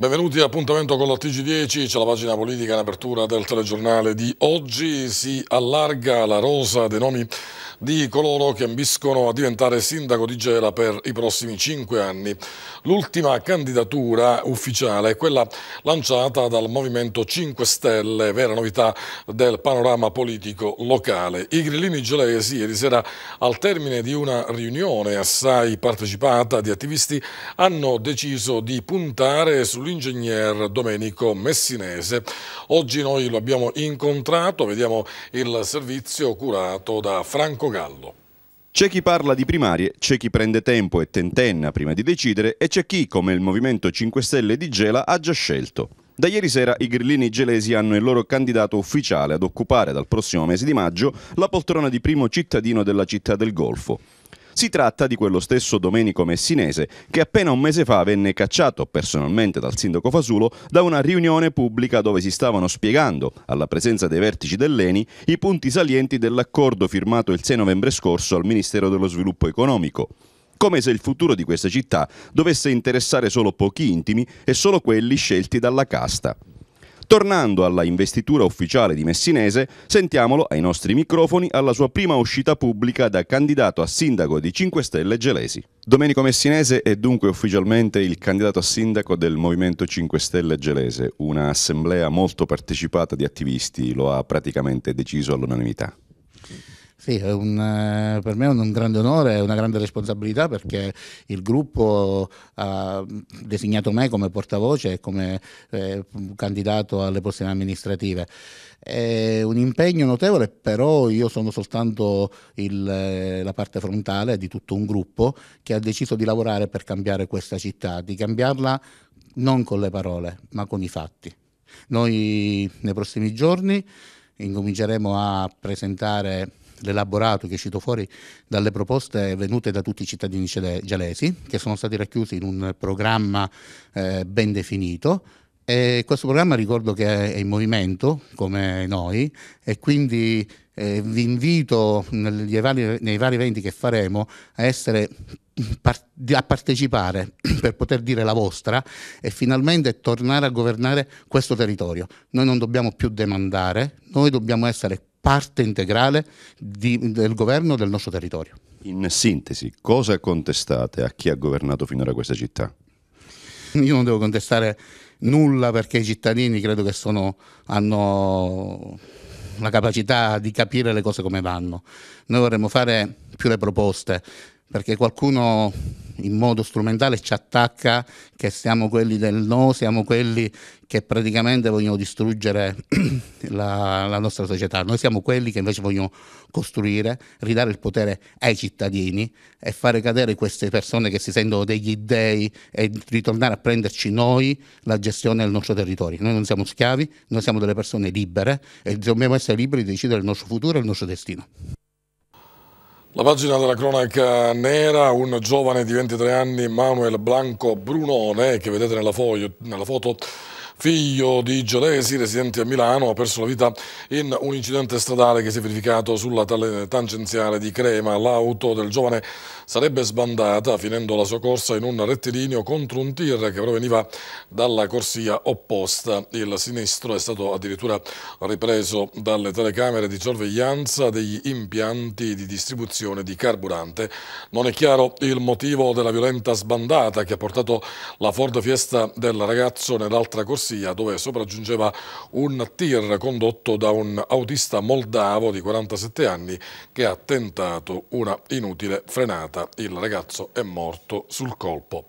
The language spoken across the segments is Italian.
Benvenuti a appuntamento con la TG10, c'è la pagina politica in apertura del telegiornale di oggi, si allarga la rosa dei nomi di coloro che ambiscono a diventare sindaco di Gela per i prossimi cinque anni. L'ultima candidatura ufficiale è quella lanciata dal Movimento 5 Stelle, vera novità del panorama politico locale. I grillini gelesi ieri sera al termine di una riunione assai partecipata di attivisti hanno deciso di puntare sull'ingegner Domenico Messinese. Oggi noi lo abbiamo incontrato, vediamo il servizio curato da Franco Gallo. C'è chi parla di primarie, c'è chi prende tempo e tentenna prima di decidere e c'è chi, come il Movimento 5 Stelle di Gela, ha già scelto. Da ieri sera i grillini gelesi hanno il loro candidato ufficiale ad occupare dal prossimo mese di maggio la poltrona di primo cittadino della città del Golfo. Si tratta di quello stesso Domenico Messinese che appena un mese fa venne cacciato personalmente dal sindaco Fasulo da una riunione pubblica dove si stavano spiegando, alla presenza dei vertici dell'ENI, i punti salienti dell'accordo firmato il 6 novembre scorso al Ministero dello Sviluppo Economico come se il futuro di questa città dovesse interessare solo pochi intimi e solo quelli scelti dalla casta. Tornando alla investitura ufficiale di Messinese, sentiamolo ai nostri microfoni alla sua prima uscita pubblica da candidato a sindaco di 5 Stelle Gelesi. Domenico Messinese è dunque ufficialmente il candidato a sindaco del Movimento 5 Stelle Gelese, un'assemblea molto partecipata di attivisti, lo ha praticamente deciso all'unanimità. Sì, un, eh, per me è un, un, grande onore e una grande responsabilità perché il gruppo ha designato me come portavoce e come eh, candidato alle prossime amministrative. È un impegno notevole, però io sono soltanto il, eh, la parte frontale di tutto un gruppo che ha deciso di lavorare per cambiare questa città, di cambiarla non con le parole, ma con i fatti. Noi nei prossimi giorni incominceremo a presentare l'elaborato che è uscito fuori dalle proposte venute da tutti i cittadini gelesi, che sono stati racchiusi in un programma eh, ben definito e questo programma ricordo che è in movimento, come noi, e quindi eh, vi invito vari, nei vari eventi che faremo a, essere, a partecipare per poter dire la vostra e finalmente tornare a governare questo territorio. Noi non dobbiamo più demandare, noi dobbiamo essere parte integrale di, del governo del nostro territorio. In sintesi, cosa contestate a chi ha governato finora questa città? Io non devo contestare nulla perché i cittadini credo che sono, hanno la capacità di capire le cose come vanno. Noi vorremmo fare più le proposte perché qualcuno in modo strumentale ci attacca che siamo quelli del no, siamo quelli che praticamente vogliono distruggere la, la nostra società. Noi siamo quelli che invece vogliono costruire, ridare il potere ai cittadini e fare cadere queste persone che si sentono degli dei e ritornare a prenderci noi la gestione del nostro territorio. Noi non siamo schiavi, noi siamo delle persone libere e dobbiamo essere liberi di decidere il nostro futuro e il nostro destino. La pagina della cronaca nera, un giovane di 23 anni, Manuel Blanco Brunone, che vedete nella, foglio, nella foto, figlio di Giolesi, residente a Milano, ha perso la vita in un incidente stradale che si è verificato sulla tangenziale di Crema. L'auto del giovane sarebbe sbandata, finendo la sua corsa in un rettilineo contro un tir che proveniva dalla corsia opposta. Il sinistro è stato addirittura ripreso dalle telecamere di sorveglianza degli impianti di distribuzione di carburante. Non è chiaro il motivo della violenta sbandata che ha portato la Ford Fiesta del ragazzo nell'altra corsia polizia dove sopraggiungeva un tir condotto da un autista moldavo di 47 anni che ha tentato una inutile frenata. Il ragazzo è morto sul colpo.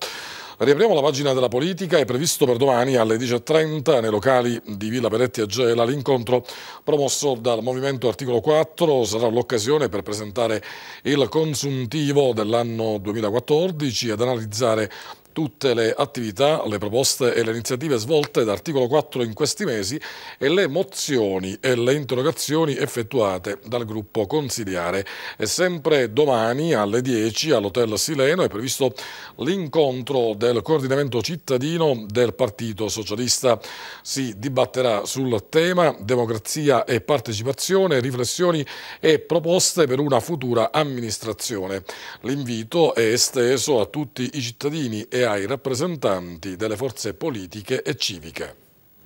Riapriamo la pagina della politica, è previsto per domani alle 10.30 nei locali di Villa Peretti a Gela l'incontro promosso dal Movimento Articolo 4 sarà l'occasione per presentare il consuntivo dell'anno 2014 ed analizzare tutte le attività, le proposte e le iniziative svolte da articolo 4 in questi mesi e le mozioni e le interrogazioni effettuate dal gruppo consiliare. E sempre domani alle 10 all'Hotel Sileno è previsto l'incontro del coordinamento cittadino del Partito Socialista. Si dibatterà sul tema democrazia e partecipazione, riflessioni e proposte per una futura amministrazione. L'invito è esteso a tutti i cittadini e ai rappresentanti delle forze politiche e civiche.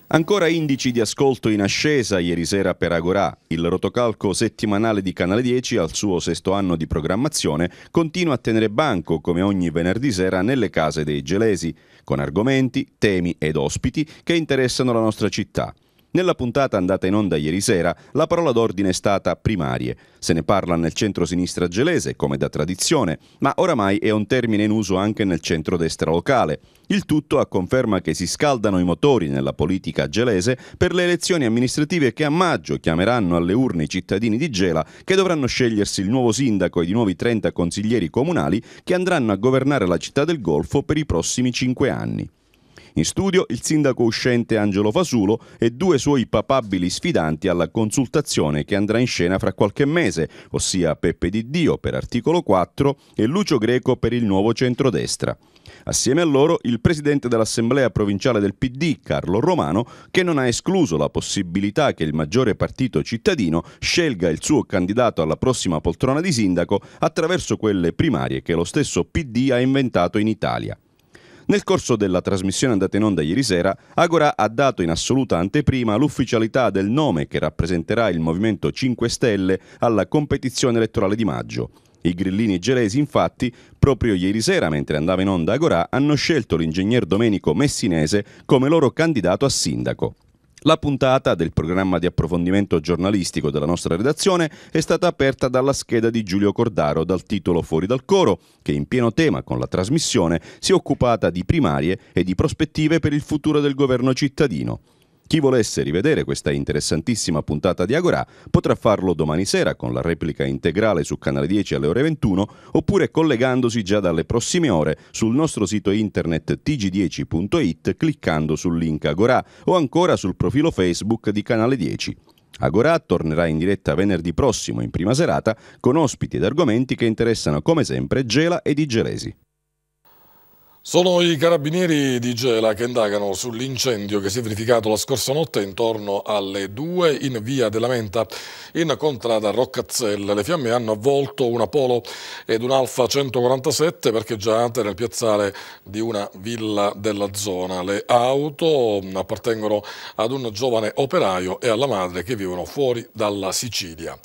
Ancora indici di ascolto in ascesa ieri sera per Agorà. Il rotocalco settimanale di Canale 10 al suo sesto anno di programmazione continua a tenere banco come ogni venerdì sera nelle case dei gelesi, con argomenti, temi ed ospiti che interessano la nostra città. Nella puntata andata in onda ieri sera, la parola d'ordine è stata primarie. Se ne parla nel centro-sinistra gelese, come da tradizione, ma oramai è un termine in uso anche nel centro-destra locale. Il tutto a conferma che si scaldano i motori nella politica gelese per le elezioni amministrative che a maggio chiameranno alle urne i cittadini di Gela che dovranno scegliersi il nuovo sindaco e i nuovi 30 consiglieri comunali che andranno a governare la città del Golfo per i prossimi 5 anni. In studio il sindaco uscente Angelo Fasulo e due suoi papabili sfidanti alla consultazione che andrà in scena fra qualche mese, ossia Peppe Di Dio per articolo 4 e Lucio Greco per il nuovo centrodestra. Assieme a loro il presidente dell'Assemblea provinciale del PD, Carlo Romano, che non ha escluso la possibilità che il maggiore partito cittadino scelga il suo candidato alla prossima poltrona di sindaco attraverso quelle primarie che lo stesso PD ha inventato in Italia. Nel corso della trasmissione andata in onda ieri sera, Agora ha dato in assoluta anteprima l'ufficialità del nome che rappresenterà il Movimento 5 Stelle alla competizione elettorale di maggio. I grillini gelesi, infatti, proprio ieri sera, mentre andava in onda Agora, hanno scelto l'ingegner Domenico Messinese come loro candidato a sindaco. La puntata del programma di approfondimento giornalistico della nostra redazione è stata aperta dalla scheda di Giulio Cordaro dal titolo Fuori dal coro, che in pieno tema con la trasmissione si è occupata di primarie e di prospettive per il futuro del governo cittadino. Chi volesse rivedere questa interessantissima puntata di Agorà potrà farlo domani sera con la replica integrale su Canale 10 alle ore 21 oppure collegandosi già dalle prossime ore sul nostro sito internet tg10.it cliccando sul link Agorà o ancora sul profilo Facebook di Canale 10. Agorà tornerà in diretta venerdì prossimo in prima serata con ospiti ed argomenti che interessano come sempre Gela e Di Gelesi. Sono i carabinieri di Gela che indagano sull'incendio che si è verificato la scorsa notte intorno alle 2 in via della Menta in contrada Roccazzelle. Le fiamme hanno avvolto un Apollo ed un Alfa 147 parcheggiate nel piazzale di una villa della zona. Le auto appartengono ad un giovane operaio e alla madre che vivono fuori dalla Sicilia.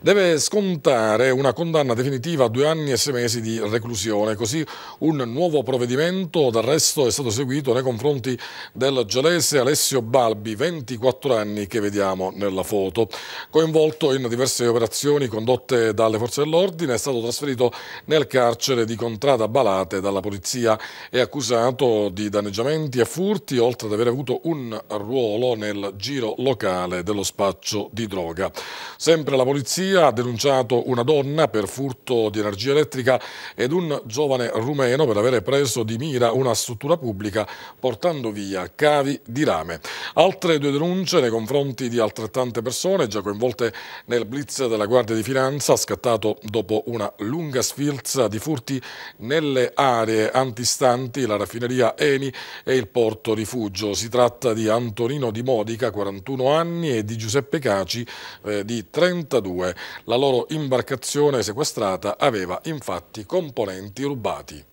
Deve scontare una condanna definitiva a due anni e sei mesi di reclusione, così un nuovo provvedimento procedimento d'arresto è stato seguito nei confronti del gelese Alessio Balbi, 24 anni che vediamo nella foto. Coinvolto in diverse operazioni condotte dalle forze dell'ordine, è stato trasferito nel carcere di Contrada Balate dalla polizia. e accusato di danneggiamenti e furti, oltre ad aver avuto un ruolo nel giro locale dello spaccio di droga. Sempre la polizia ha denunciato una donna per furto di energia elettrica ed un giovane rumeno per avere preso di di mira una struttura pubblica portando via cavi di rame. Altre due denunce nei confronti di altrettante persone già coinvolte nel blitz della Guardia di Finanza scattato dopo una lunga sfilza di furti nelle aree antistanti la raffineria Eni e il porto Rifugio. Si tratta di Antonino Di Modica, 41 anni, e di Giuseppe Caci, eh, di 32. La loro imbarcazione sequestrata aveva infatti componenti rubati.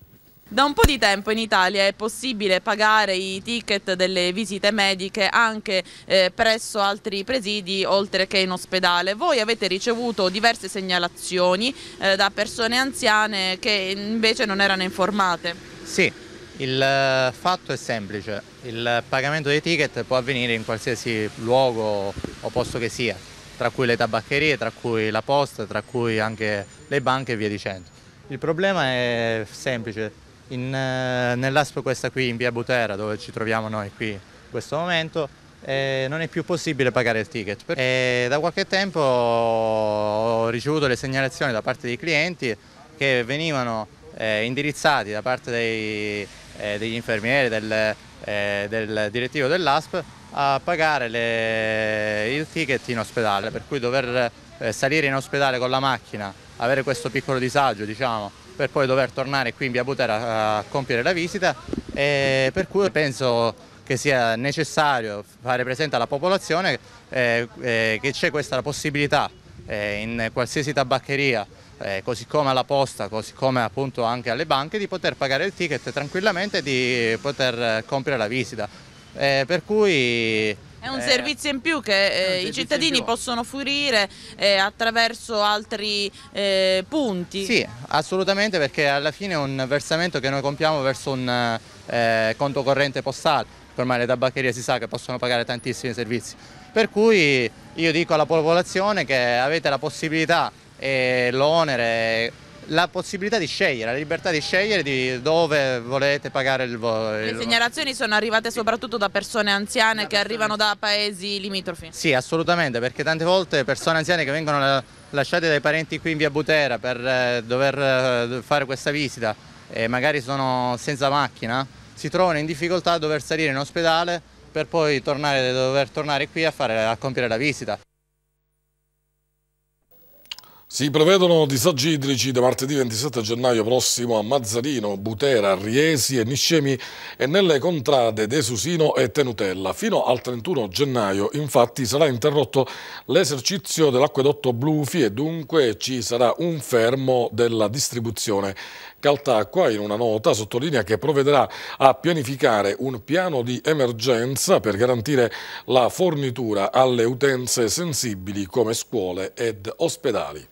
Da un po' di tempo in Italia è possibile pagare i ticket delle visite mediche anche eh, presso altri presidi oltre che in ospedale. Voi avete ricevuto diverse segnalazioni eh, da persone anziane che invece non erano informate. Sì, il eh, fatto è semplice, il pagamento dei ticket può avvenire in qualsiasi luogo o posto che sia, tra cui le tabaccherie, tra cui la posta, tra cui anche le banche e via dicendo. Il problema è semplice, in, eh, nell'ASP questa qui in via Butera dove ci troviamo noi qui in questo momento eh, non è più possibile pagare il ticket. E da qualche tempo ho ricevuto le segnalazioni da parte dei clienti che venivano eh, indirizzati da parte dei, eh, degli infermieri, del, eh, del direttivo dell'ASP a pagare le, il ticket in ospedale, per cui dover eh, salire in ospedale con la macchina, avere questo piccolo disagio diciamo, per poi dover tornare qui in via Butera a compiere la visita e per cui penso che sia necessario fare presente alla popolazione eh, eh, che c'è questa possibilità eh, in qualsiasi tabaccheria, eh, così come alla posta, così come appunto anche alle banche, di poter pagare il ticket tranquillamente e di poter compiere la visita. Eh, per cui è un eh, servizio in più che eh, i cittadini possono fruire eh, attraverso altri eh, punti. Sì, assolutamente perché alla fine è un versamento che noi compiamo verso un eh, conto corrente postale, ormai le tabaccherie si sa che possono pagare tantissimi servizi. Per cui io dico alla popolazione che avete la possibilità e l'onere la possibilità di scegliere, la libertà di scegliere di dove volete pagare il volo. Le segnalazioni sono arrivate soprattutto da persone anziane da che persone... arrivano da paesi limitrofi? Sì, assolutamente, perché tante volte persone anziane che vengono lasciate dai parenti qui in via Butera per eh, dover eh, fare questa visita e magari sono senza macchina, si trovano in difficoltà a dover salire in ospedale per poi tornare, dover tornare qui a, fare, a compiere la visita. Si prevedono disagi idrici da martedì 27 gennaio prossimo a Mazzarino, Butera, Riesi e Niscemi e nelle contrade De Susino e Tenutella. Fino al 31 gennaio infatti sarà interrotto l'esercizio dell'acquedotto Blufi e dunque ci sarà un fermo della distribuzione. Caltacqua in una nota sottolinea che provvederà a pianificare un piano di emergenza per garantire la fornitura alle utenze sensibili come scuole ed ospedali.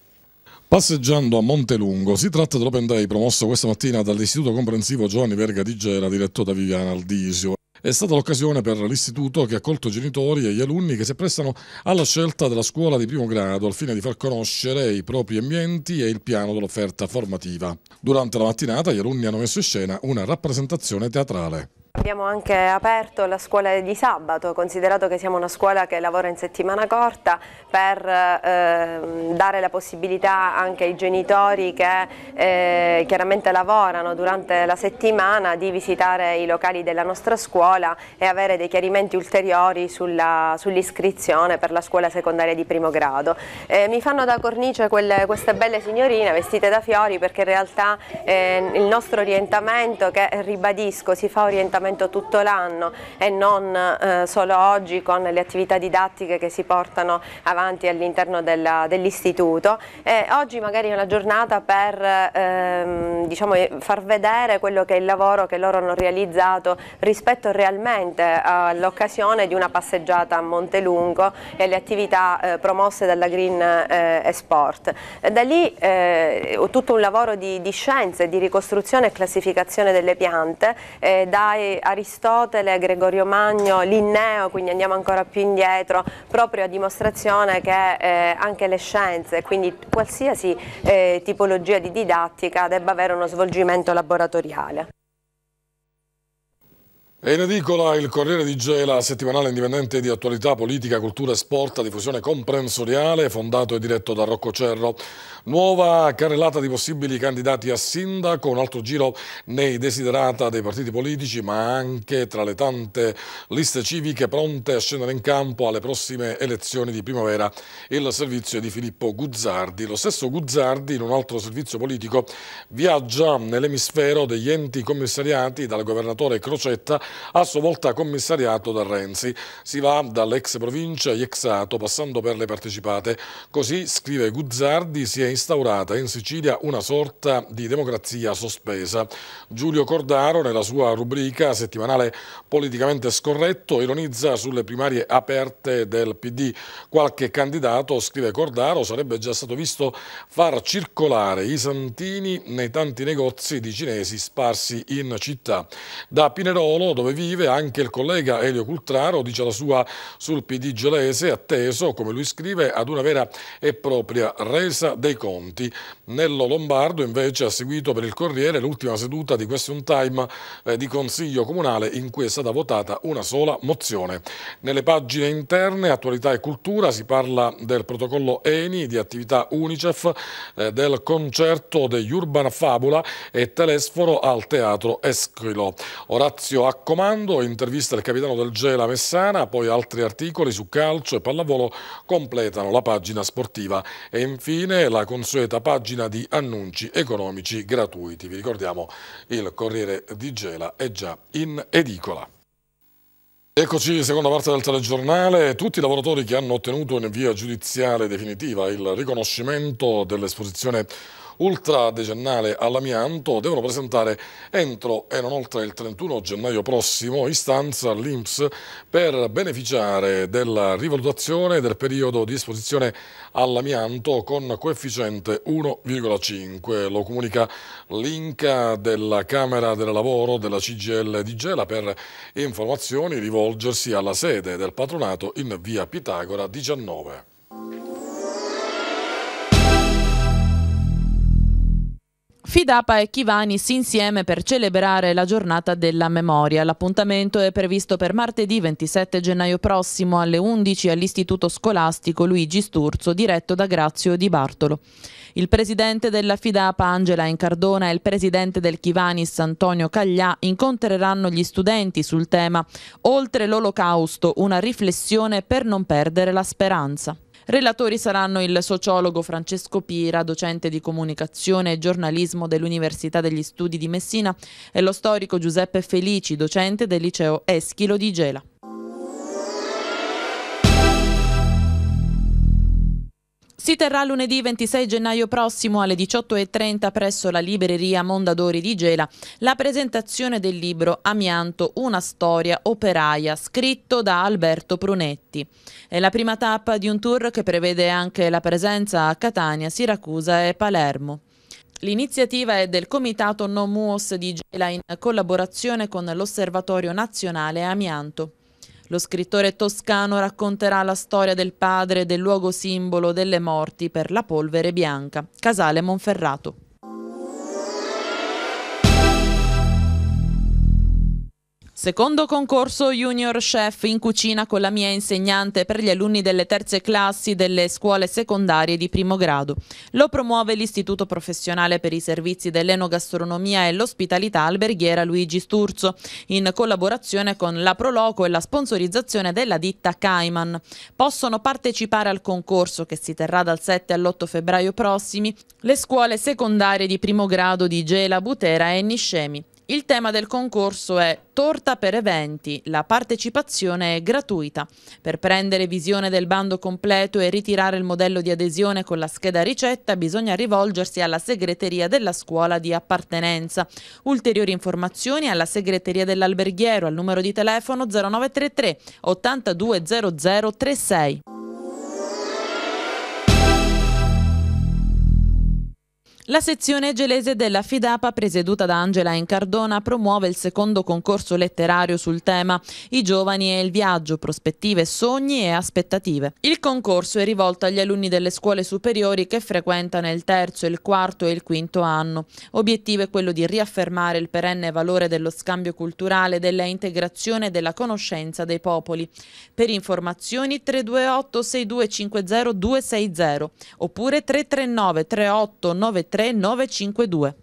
Passeggiando a Montelungo, si tratta dell'Open Day promosso questa mattina dall'Istituto Comprensivo Giovanni Verga di Gera, diretto da Viviana Aldisio. È stata l'occasione per l'istituto che ha accolto genitori e gli alunni che si prestano alla scelta della scuola di primo grado al fine di far conoscere i propri ambienti e il piano dell'offerta formativa. Durante la mattinata gli alunni hanno messo in scena una rappresentazione teatrale. Abbiamo anche aperto la scuola di sabato, considerato che siamo una scuola che lavora in settimana corta per eh, dare la possibilità anche ai genitori che eh, chiaramente lavorano durante la settimana di visitare i locali della nostra scuola e avere dei chiarimenti ulteriori sull'iscrizione sull per la scuola secondaria di primo grado. Eh, mi fanno da cornice quelle, queste belle signorine vestite da fiori perché in realtà eh, il nostro orientamento che ribadisco si fa orientamento appuntamento tutto l'anno e non eh, solo oggi con le attività didattiche che si portano avanti all'interno dell'istituto. Dell oggi magari è una giornata per ehm, diciamo, eh, far vedere quello che è il lavoro che loro hanno realizzato rispetto realmente all'occasione di una passeggiata a Montelungo e alle attività eh, promosse dalla Green eh, Sport. Da lì eh, tutto un lavoro di, di scienze, di ricostruzione e classificazione delle piante, eh, da eh, Aristotele, Gregorio Magno, Linneo, quindi andiamo ancora più indietro, proprio a dimostrazione che eh, anche le scienze, quindi qualsiasi eh, tipologia di didattica debba avere uno svolgimento laboratoriale. È in edicola il Corriere di Gela, settimanale indipendente di attualità, politica, cultura e sport a diffusione comprensoriale, fondato e diretto da Rocco Cerro. Nuova carrellata di possibili candidati a sindaco, un altro giro nei desiderata dei partiti politici, ma anche tra le tante liste civiche pronte a scendere in campo alle prossime elezioni di primavera. Il servizio è di Filippo Guzzardi. Lo stesso Guzzardi, in un altro servizio politico, viaggia nell'emisfero degli enti commissariati dal governatore Crocetta a sua volta commissariato da Renzi. Si va dall'ex provincia Iexato, passando per le partecipate. Così, scrive Guzzardi, si è instaurata in Sicilia una sorta di democrazia sospesa. Giulio Cordaro, nella sua rubrica settimanale politicamente scorretto, ironizza sulle primarie aperte del PD. Qualche candidato, scrive Cordaro, sarebbe già stato visto far circolare i santini nei tanti negozi di cinesi sparsi in città. Da Pinerolo, dove vive, anche il collega Elio Cultraro dice la sua sul PD gelese, atteso, come lui scrive, ad una vera e propria resa dei conti. Nello Lombardo invece ha seguito per il Corriere l'ultima seduta di question time eh, di Consiglio Comunale in cui è stata votata una sola mozione. Nelle pagine interne, attualità e cultura, si parla del protocollo ENI, di attività UNICEF, eh, del concerto degli Urban Fabula e Telesforo al Teatro Esquilo. Orazio Accordo comando, intervista al capitano del Gela Messana, poi altri articoli su calcio e pallavolo completano la pagina sportiva e infine la consueta pagina di annunci economici gratuiti. Vi ricordiamo il Corriere di Gela è già in edicola. Eccoci, seconda parte del telegiornale. Tutti i lavoratori che hanno ottenuto in via giudiziale definitiva il riconoscimento dell'esposizione ultradecennale all'amianto devono presentare entro e non oltre il 31 gennaio prossimo istanza all'Inps per beneficiare della rivalutazione del periodo di esposizione all'amianto con coefficiente 1,5. Lo comunica l'Inca della Camera del Lavoro della CGL di Gela per informazioni rivolgersi alla sede del patronato in via Pitagora 19. Fidapa e Chivanis insieme per celebrare la giornata della memoria. L'appuntamento è previsto per martedì 27 gennaio prossimo alle 11 all'Istituto Scolastico Luigi Sturzo, diretto da Grazio Di Bartolo. Il presidente della Fidapa Angela Incardona e il presidente del Chivanis Antonio Caglià incontreranno gli studenti sul tema Oltre l'Olocausto, una riflessione per non perdere la speranza. Relatori saranno il sociologo Francesco Pira, docente di comunicazione e giornalismo dell'Università degli Studi di Messina, e lo storico Giuseppe Felici, docente del liceo Eschilo di Gela. Si terrà lunedì 26 gennaio prossimo alle 18.30 presso la libreria Mondadori di Gela la presentazione del libro Amianto, una storia operaia, scritto da Alberto Prunetti. È la prima tappa di un tour che prevede anche la presenza a Catania, Siracusa e Palermo. L'iniziativa è del Comitato Nomuos di Gela in collaborazione con l'Osservatorio Nazionale Amianto. Lo scrittore toscano racconterà la storia del padre del luogo simbolo delle morti per la polvere bianca, Casale Monferrato. Secondo concorso Junior Chef in cucina con la mia insegnante per gli alunni delle terze classi delle scuole secondarie di primo grado. Lo promuove l'Istituto Professionale per i Servizi dell'Enogastronomia e l'Ospitalità Alberghiera Luigi Sturzo, in collaborazione con la Proloco e la sponsorizzazione della ditta Cayman. Possono partecipare al concorso, che si terrà dal 7 all'8 febbraio prossimi, le scuole secondarie di primo grado di Gela, Butera e Niscemi. Il tema del concorso è Torta per eventi, la partecipazione è gratuita. Per prendere visione del bando completo e ritirare il modello di adesione con la scheda ricetta bisogna rivolgersi alla segreteria della scuola di appartenenza. Ulteriori informazioni alla segreteria dell'alberghiero al numero di telefono 0933 820036. La sezione gelese della Fidapa, presieduta da Angela Incardona, promuove il secondo concorso letterario sul tema I giovani e il viaggio, prospettive, sogni e aspettative. Il concorso è rivolto agli alunni delle scuole superiori che frequentano il terzo, il quarto e il quinto anno. Obiettivo è quello di riaffermare il perenne valore dello scambio culturale, della integrazione e della conoscenza dei popoli. Per informazioni 328 6250 260 oppure 339 38 93 3952.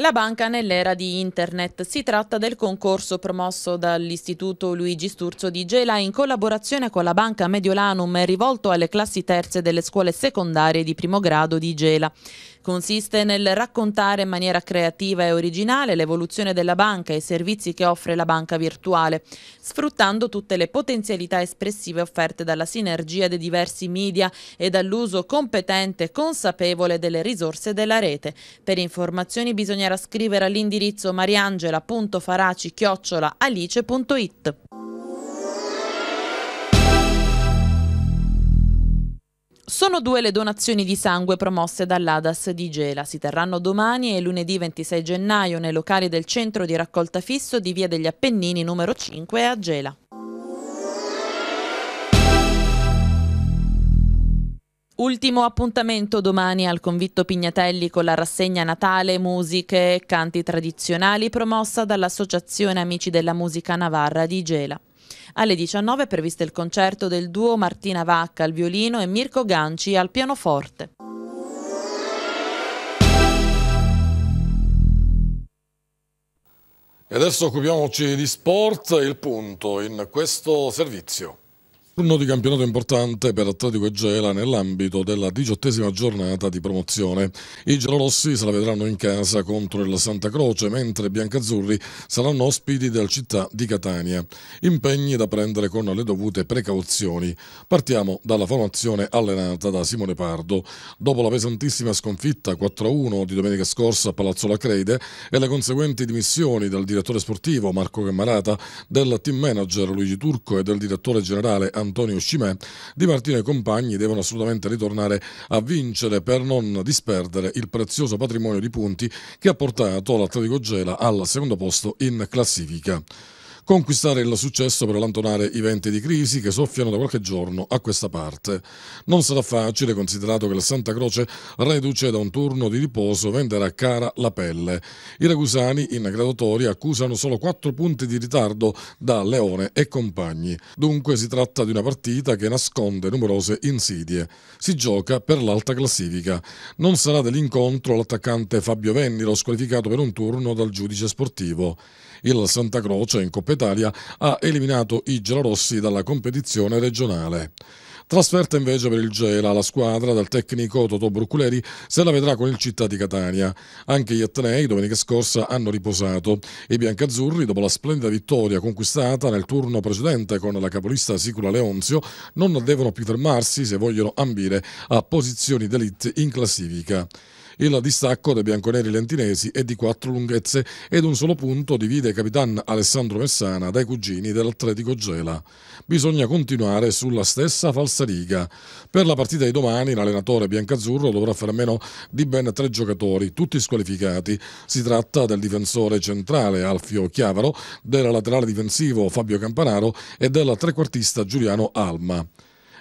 La banca nell'era di internet. Si tratta del concorso promosso dall'Istituto Luigi Sturzo di Gela in collaborazione con la banca Mediolanum rivolto alle classi terze delle scuole secondarie di primo grado di Gela. Consiste nel raccontare in maniera creativa e originale l'evoluzione della banca e i servizi che offre la banca virtuale, sfruttando tutte le potenzialità espressive offerte dalla sinergia dei diversi media e dall'uso competente e consapevole delle risorse della rete. Per informazioni bisognerà scrivere all'indirizzo mariangela.faraci-alice.it. Sono due le donazioni di sangue promosse dall'ADAS di Gela. Si terranno domani e lunedì 26 gennaio nei locali del centro di raccolta fisso di Via degli Appennini numero 5 a Gela. Ultimo appuntamento domani al convitto Pignatelli con la rassegna Natale, musiche e canti tradizionali promossa dall'Associazione Amici della Musica Navarra di Gela. Alle 19 è previsto il concerto del duo Martina Vacca al violino e Mirko Ganci al pianoforte. E adesso occupiamoci di sport, il punto in questo servizio. Turno di campionato importante per Atletico e Gela nell'ambito della diciottesima giornata di promozione. I gelorossi se la vedranno in casa contro il Santa Croce, mentre i biancazzurri saranno ospiti del città di Catania. Impegni da prendere con le dovute precauzioni. Partiamo dalla formazione allenata da Simone Pardo. Dopo la pesantissima sconfitta 4-1 di domenica scorsa a Palazzo La e le conseguenti dimissioni del direttore sportivo Marco Cammarata, del team manager Luigi Turco e del direttore generale Andrea Antonio Scimè, Di Martino e compagni devono assolutamente ritornare a vincere per non disperdere il prezioso patrimonio di punti che ha portato l'Atletico Gela al secondo posto in classifica conquistare il successo per allontanare i venti di crisi che soffiano da qualche giorno a questa parte. Non sarà facile considerato che la Santa Croce reduce da un turno di riposo venderà cara la pelle. I ragusani in graduatoria accusano solo quattro punti di ritardo da Leone e compagni. Dunque si tratta di una partita che nasconde numerose insidie. Si gioca per l'alta classifica. Non sarà dell'incontro l'attaccante Fabio Vennilo squalificato per un turno dal giudice sportivo. Il Santa Croce in Coppa Italia ha eliminato i gelorossi dalla competizione regionale. Trasferta invece per il Gela, la squadra dal tecnico Toto Bruculeri se la vedrà con il Città di Catania. Anche gli Atenei domenica scorsa hanno riposato. I biancazzurri, dopo la splendida vittoria conquistata nel turno precedente con la capolista Sicula Leonzio, non devono più fermarsi se vogliono ambire a posizioni d'elite in classifica. Il distacco dei bianconeri lentinesi è di quattro lunghezze ed un solo punto divide Capitan Alessandro Messana dai cugini dell'Atletico Gela. Bisogna continuare sulla stessa falsariga. Per la partita di domani l'allenatore biancazzurro dovrà fare a meno di ben tre giocatori, tutti squalificati. Si tratta del difensore centrale Alfio Chiavaro, del laterale difensivo Fabio Campanaro e del trequartista Giuliano Alma.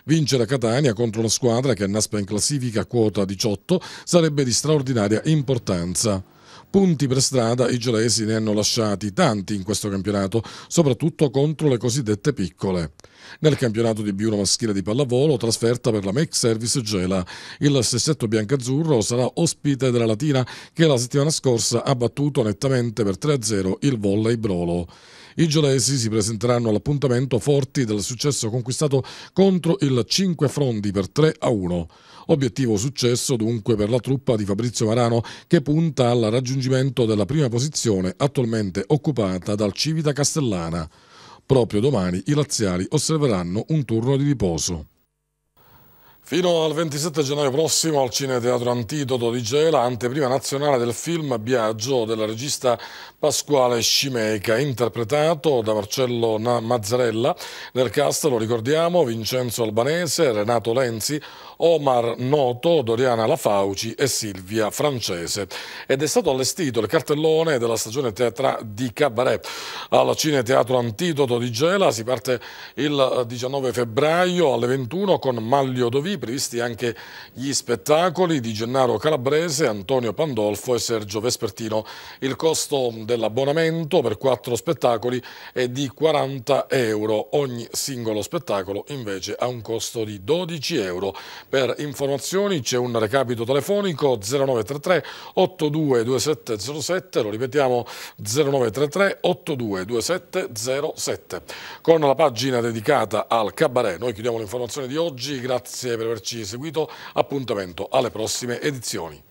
Vincere Catania contro la squadra che naspa in classifica a quota 18 sarebbe di straordinaria importanza. Punti per strada i gelesi ne hanno lasciati tanti in questo campionato, soprattutto contro le cosiddette piccole. Nel campionato di Biuro maschile di pallavolo, trasferta per la Make Service Gela, il sessetto biancazzurro sarà ospite della Latina che la settimana scorsa ha battuto nettamente per 3-0 il volley Brolo. I gionesi si presenteranno all'appuntamento forti del successo conquistato contro il 5 Frondi per 3 a 1. Obiettivo successo dunque per la truppa di Fabrizio Marano che punta al raggiungimento della prima posizione attualmente occupata dal Civita Castellana. Proprio domani i laziali osserveranno un turno di riposo. Fino al 27 gennaio prossimo al Cine Teatro Antidoto di Gela, anteprima nazionale del film Biagio della regista Pasquale Scimeca, interpretato da Marcello Mazzarella. Nel cast lo ricordiamo Vincenzo Albanese, Renato Lenzi, Omar Noto, Doriana Lafauci e Silvia Francese. Ed è stato allestito il cartellone della stagione teatra di Cabaret. Al Cine Teatro Antidoto di Gela si parte il 19 febbraio alle 21 con Maglio Dovino ripristi anche gli spettacoli di Gennaro Calabrese, Antonio Pandolfo e Sergio Vespertino. Il costo dell'abbonamento per quattro spettacoli è di 40 euro. Ogni singolo spettacolo invece ha un costo di 12 euro. Per informazioni c'è un recapito telefonico 0933 822707, lo ripetiamo 0933 822707. Con la pagina dedicata al cabaret noi chiudiamo l'informazione di oggi, grazie per averci seguito. Appuntamento alle prossime edizioni.